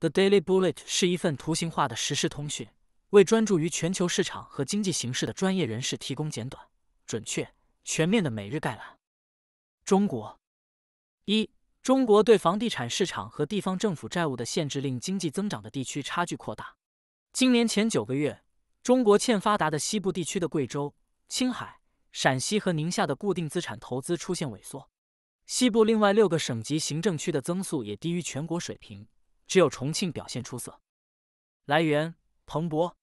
The Daily Bullet 是一份图形化的时事通讯，为专注于全球市场和经济形势的专业人士提供简短、准确、全面的每日概览。中国一中国对房地产市场和地方政府债务的限制令经济增长的地区差距扩大。今年前九个月，中国欠发达的西部地区的贵州、青海、陕西和宁夏的固定资产投资出现萎缩，西部另外六个省级行政区的增速也低于全国水平。只有重庆表现出色。来源：彭博。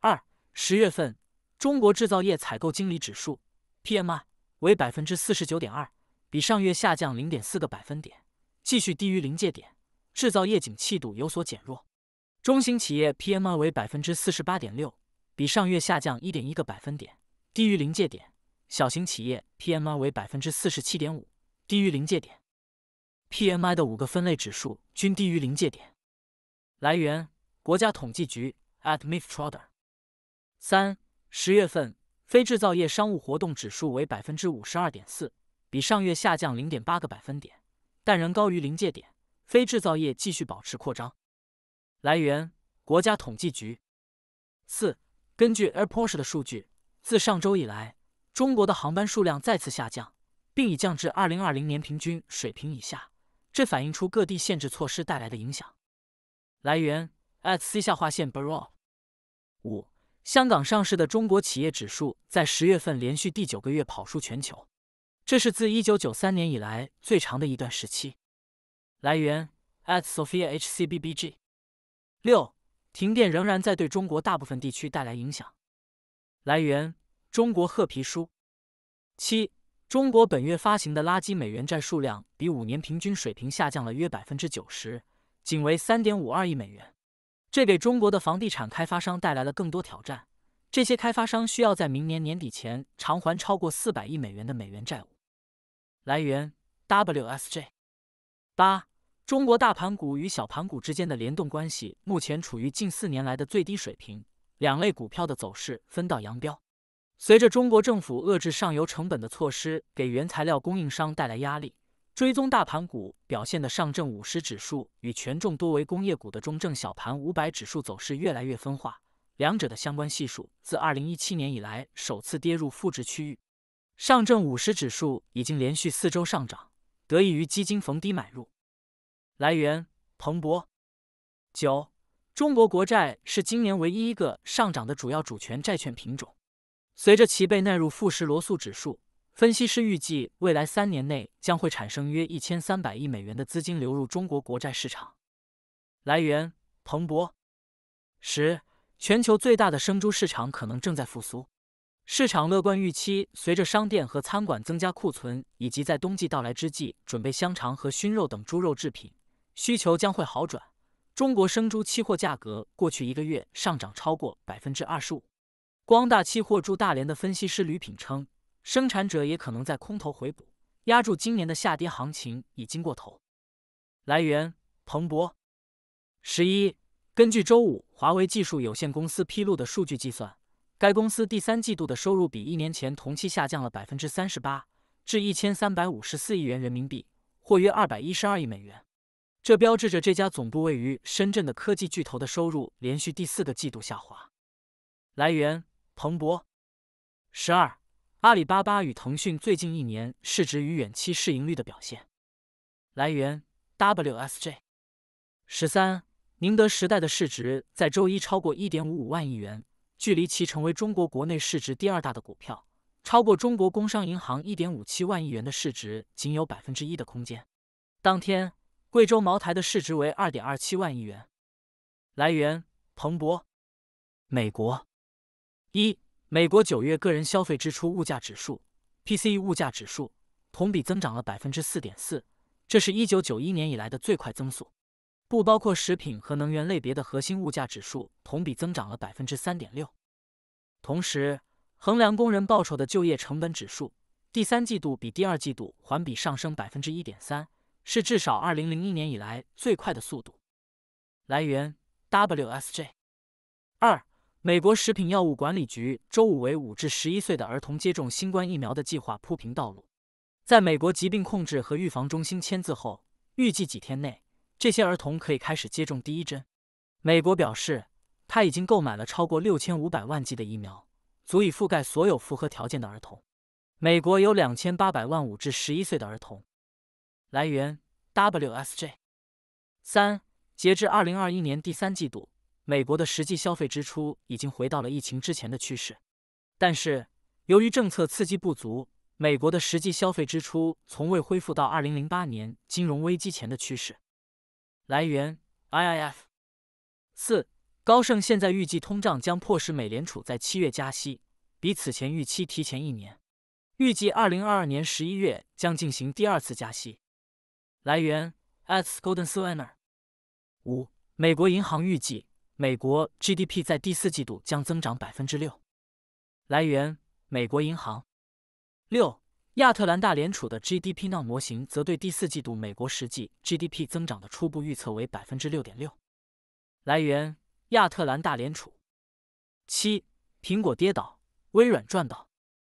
二十月份，中国制造业采购经理指数 （PMI） 为百分之四十九点二，比上月下降零点四个百分点，继续低于临界点，制造业景气度有所减弱。中型企业 PMI 为百分之四十八点六，比上月下降一点一个百分点，低于临界点；小型企业 PMI 为百分之四十七点五，低于临界点。PMI 的五个分类指数均低于临界点。来源：国家统计局。at m i f t r u t e r 三，十月份非制造业商务活动指数为百分之五十二点四，比上月下降零点八个百分点，但仍高于临界点，非制造业继续保持扩张。来源：国家统计局。四，根据 Airports 的数据，自上周以来，中国的航班数量再次下降，并已降至二零二零年平均水平以下。这反映出各地限制措施带来的影响。来源：at c 下划线 barol。五、香港上市的中国企业指数在十月份连续第九个月跑输全球，这是自一九九三年以来最长的一段时期。来源：at s o p h i a h c b b g。六、停电仍然在对中国大部分地区带来影响。来源：中国褐皮书。七。中国本月发行的垃圾美元债数量比五年平均水平下降了约百分之九十，仅为三点五二亿美元。这给中国的房地产开发商带来了更多挑战。这些开发商需要在明年年底前偿还超过四百亿美元的美元债务。来源：WSJ。八、中国大盘股与小盘股之间的联动关系目前处于近四年来的最低水平，两类股票的走势分道扬镳。随着中国政府遏制上游成本的措施给原材料供应商带来压力，追踪大盘股表现的上证五十指数与权重多为工业股的中证小盘五百指数走势越来越分化，两者的相关系数自二零一七年以来首次跌入负值区域。上证五十指数已经连续四周上涨，得益于基金逢低买入。来源：彭博。九，中国国债是今年唯一一个上涨的主要主权债券品种。随着其被纳入富时罗素指数，分析师预计未来三年内将会产生约一千三百亿美元的资金流入中国国债市场。来源：彭博。十，全球最大的生猪市场可能正在复苏。市场乐观预期，随着商店和餐馆增加库存，以及在冬季到来之际准备香肠和熏肉等猪肉制品，需求将会好转。中国生猪期货价格过去一个月上涨超过百分之二十五。光大期货驻大连的分析师吕品称，生产者也可能在空头回补，压住今年的下跌行情已经过头。来源：彭博。十一，根据周五华为技术有限公司披露的数据计算，该公司第三季度的收入比一年前同期下降了百分之三十八，至一千三百五十四亿元人民币，或约二百一十二亿美元。这标志着这家总部位于深圳的科技巨头的收入连续第四个季度下滑。来源。彭博，十二，阿里巴巴与腾讯最近一年市值与远期市盈率的表现，来源 WSJ。十三，宁德时代的市值在周一超过一点五五万亿元，距离其成为中国国内市值第二大的股票，超过中国工商银行一点五七万亿元的市值仅有百分之一的空间。当天，贵州茅台的市值为二点二七万亿元，来源彭博，美国。一、美国九月个人消费支出物价指数 （PCE 物价指数）同比增长了百分之四点四，这是一九九一年以来的最快增速。不包括食品和能源类别的核心物价指数同比增长了百分之三点六。同时，衡量工人报酬的就业成本指数第三季度比第二季度环比上升百分之一点三，是至少二零零一年以来最快的速度。来源：WSJ。二。美国食品药物管理局周五为五至十一岁的儿童接种新冠疫苗的计划铺平道路。在美国疾病控制和预防中心签字后，预计几天内这些儿童可以开始接种第一针。美国表示，他已经购买了超过六千五百万剂的疫苗，足以覆盖所有符合条件的儿童。美国有两千八百万五至十一岁的儿童。来源：WSJ。三，截至二零二一年第三季度。美国的实际消费支出已经回到了疫情之前的趋势，但是由于政策刺激不足，美国的实际消费支出从未恢复到二零零八年金融危机前的趋势。来源：IIF。四高盛现在预计通胀将迫使美联储在七月加息，比此前预期提前一年，预计二零二二年十一月将进行第二次加息。来源：X Golden Swanner。五美国银行预计。美国 GDP 在第四季度将增长百分之六。来源：美国银行。六、亚特兰大联储的 GDP Now 模型则对第四季度美国实际 GDP 增长的初步预测为百分之六点六。来源：亚特兰大联储。七、苹果跌倒，微软赚到。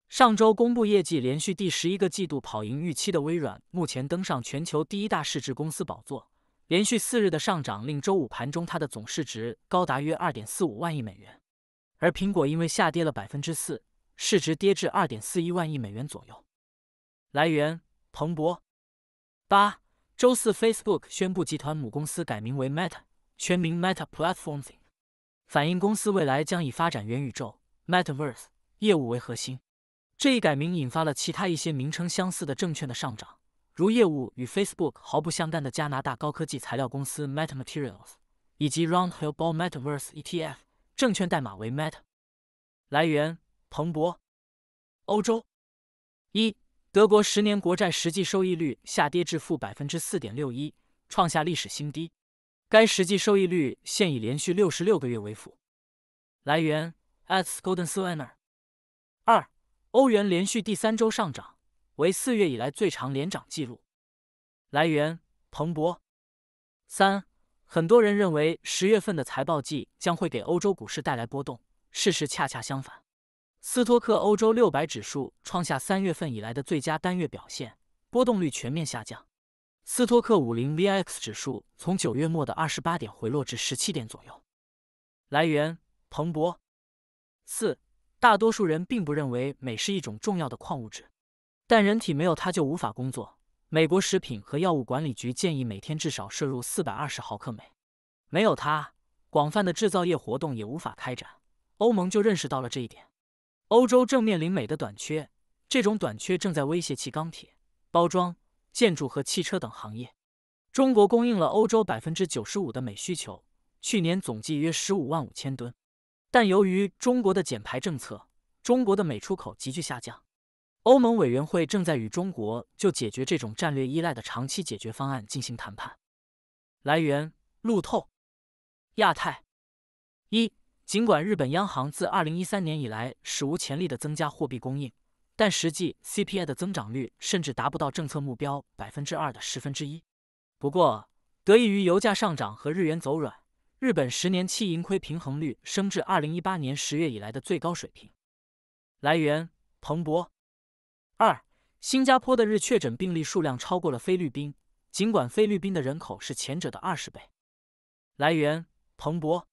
上周公布业绩，连续第十一个季度跑赢预期的微软，目前登上全球第一大市值公司宝座。连续四日的上涨，令周五盘中它的总市值高达约二点四五万亿美元，而苹果因为下跌了百分之四，市值跌至二点四一万亿美元左右。来源：彭博。八周四，Facebook 宣布集团母公司改名为 Meta，全名 Meta Platforms，反映公司未来将以发展元宇宙 （Metaverse） 业务为核心。这一改名引发了其他一些名称相似的证券的上涨。如业务与 Facebook 毫不相干的加拿大高科技材料公司 Meta Materials，以及 Round Hill Ball Metaverse ETF，证券代码为 Meta。来源：彭博。欧洲一，德国十年国债实际收益率下跌至负百分之四点六一，创下历史新低。该实际收益率现已连续六十六个月为负。来源：X Golden Suenner。二，欧元连续第三周上涨。为四月以来最长连涨记录。来源：彭博。三，很多人认为十月份的财报季将会给欧洲股市带来波动，事实恰恰相反。斯托克欧洲六百指数创下三月份以来的最佳单月表现，波动率全面下降。斯托克五零 VIX 指数从九月末的二十八点回落至十七点左右。来源：彭博。四，大多数人并不认为镁是一种重要的矿物质。但人体没有它就无法工作。美国食品和药物管理局建议每天至少摄入四百二十毫克镁。没有它，广泛的制造业活动也无法开展。欧盟就认识到了这一点。欧洲正面临镁的短缺，这种短缺正在威胁其钢铁、包装、建筑和汽车等行业。中国供应了欧洲百分之九十五的镁需求，去年总计约十五万五千吨。但由于中国的减排政策，中国的镁出口急剧下降。欧盟委员会正在与中国就解决这种战略依赖的长期解决方案进行谈判。来源：路透，亚太。一，尽管日本央行自2013年以来史无前例的增加货币供应，但实际 CPI 的增长率甚至达不到政策目标百分之二的十分之一。不过，得益于油价上涨和日元走软，日本十年期盈亏平衡率升至2018年10月以来的最高水平。来源：彭博。二、新加坡的日确诊病例数量超过了菲律宾，尽管菲律宾的人口是前者的二十倍。来源：彭博。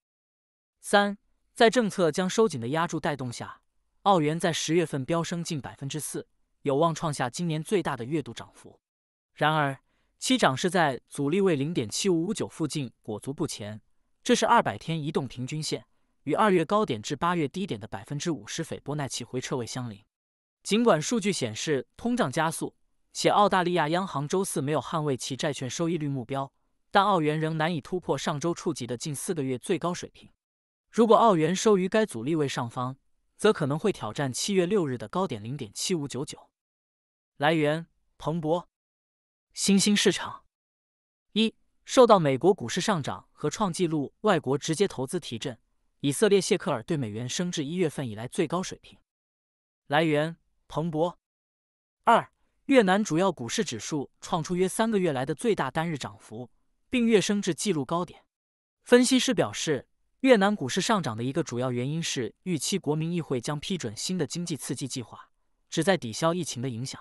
三、在政策将收紧的压住带动下，澳元在十月份飙升近百分之四，有望创下今年最大的月度涨幅。然而，期涨是在阻力位零点七五五九附近裹足不前，这是二百天移动平均线与二月高点至八月低点的百分之五十斐波那契回撤位相邻。尽管数据显示通胀加速，且澳大利亚央行周四没有捍卫其债券收益率目标，但澳元仍难以突破上周触及的近四个月最高水平。如果澳元收于该阻力位上方，则可能会挑战七月六日的高点零点七五九九。来源：彭博。新兴市场一受到美国股市上涨和创纪录外国直接投资提振，以色列谢克尔对美元升至一月份以来最高水平。来源。彭博，二越南主要股市指数创出约三个月来的最大单日涨幅，并跃升至纪录高点。分析师表示，越南股市上涨的一个主要原因是预期国民议会将批准新的经济刺激计划，旨在抵消疫情的影响。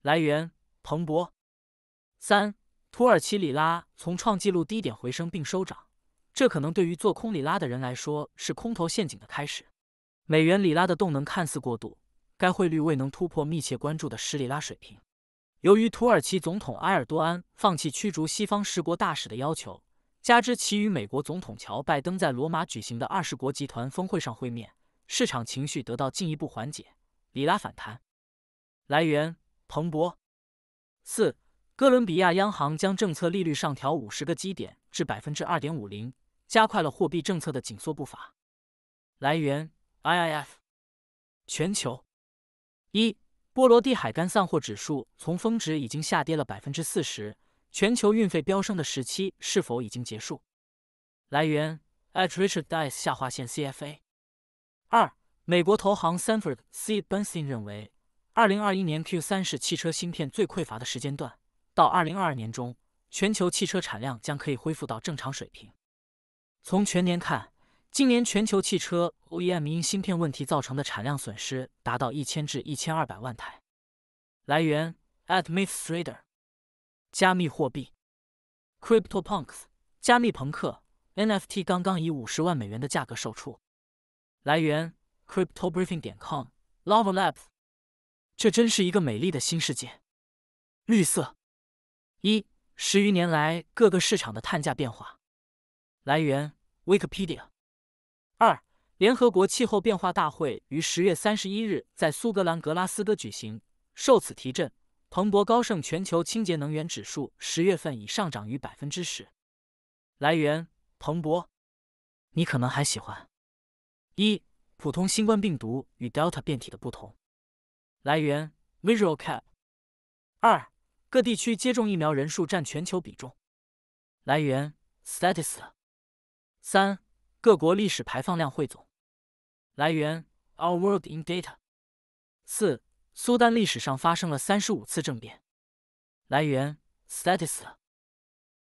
来源：彭博。三土耳其里拉从创纪录低点回升并收涨，这可能对于做空里拉的人来说是空头陷阱的开始。美元里拉的动能看似过度。该汇率未能突破密切关注的里拉水平。由于土耳其总统埃尔多安放弃驱逐西方十国大使的要求，加之其与美国总统乔拜登在罗马举行的二十国集团峰会上会面，市场情绪得到进一步缓解，里拉反弹。来源：彭博。四，哥伦比亚央行将政策利率上调五十个基点至百分之二点五零，加快了货币政策的紧缩步伐。来源：IIF，全球。一、波罗的海干散货指数从峰值已经下跌了百分之四十，全球运费飙升的时期是否已经结束？来源：At Richard Dice 下划线 CFA。二、美国投行 Sanford C b e n s i n 认为，二零二一年 Q 三是汽车芯片最匮乏的时间段，到二零二二年中，全球汽车产量将可以恢复到正常水平。从全年看。今年全球汽车 OEM 因芯片问题造成的产量损失达到一千至一千二百万台。来源：Atmystreader。加密货币，CryptoPunks 加密朋克 NFT 刚刚以五十万美元的价格售出。来源：CryptoBriefing 点 com。Lovelabs。这真是一个美丽的新世界。绿色。一十余年来各个市场的碳价变化。来源：Wikipedia。二，联合国气候变化大会于十月三十一日在苏格兰格拉斯哥举行。受此提振，彭博高盛全球清洁能源指数十月份已上涨逾百分之十。来源：彭博。你可能还喜欢：一、普通新冠病毒与 Delta 变体的不同。来源：VisualCap。二、各地区接种疫苗人数占全球比重。来源：Statista。三。各国历史排放量汇总，来源 Our World in Data。四，苏丹历史上发生了三十五次政变，来源 s t a t i s t